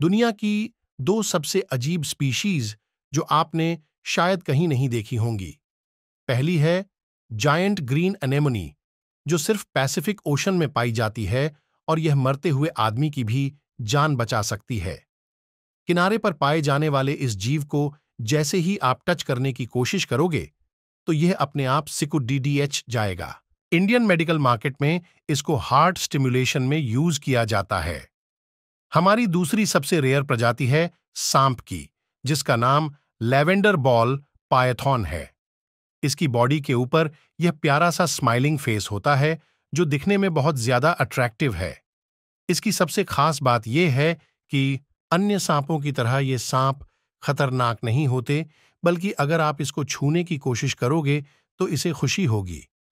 दुनिया की दो सबसे अजीब स्पीशीज जो आपने शायद कहीं नहीं देखी होंगी पहली है जायंट ग्रीन एनेमोनी जो सिर्फ पैसिफिक ओशन में पाई जाती है और यह मरते हुए आदमी की भी जान बचा सकती है किनारे पर पाए जाने वाले इस जीव को जैसे ही आप टच करने की कोशिश करोगे तो यह अपने आप सिकु डीडीएच जाएगा इंडियन मेडिकल मार्केट में इसको हार्ट स्टिमुलेशन में यूज किया जाता है हमारी दूसरी सबसे रेयर प्रजाति है सांप की जिसका नाम लेवेंडर बॉल पायथॉन है इसकी बॉडी के ऊपर यह प्यारा सा स्माइलिंग फेस होता है जो दिखने में बहुत ज्यादा अट्रैक्टिव है इसकी सबसे खास बात यह है कि अन्य सांपों की तरह ये सांप खतरनाक नहीं होते बल्कि अगर आप इसको छूने की कोशिश करोगे तो इसे खुशी होगी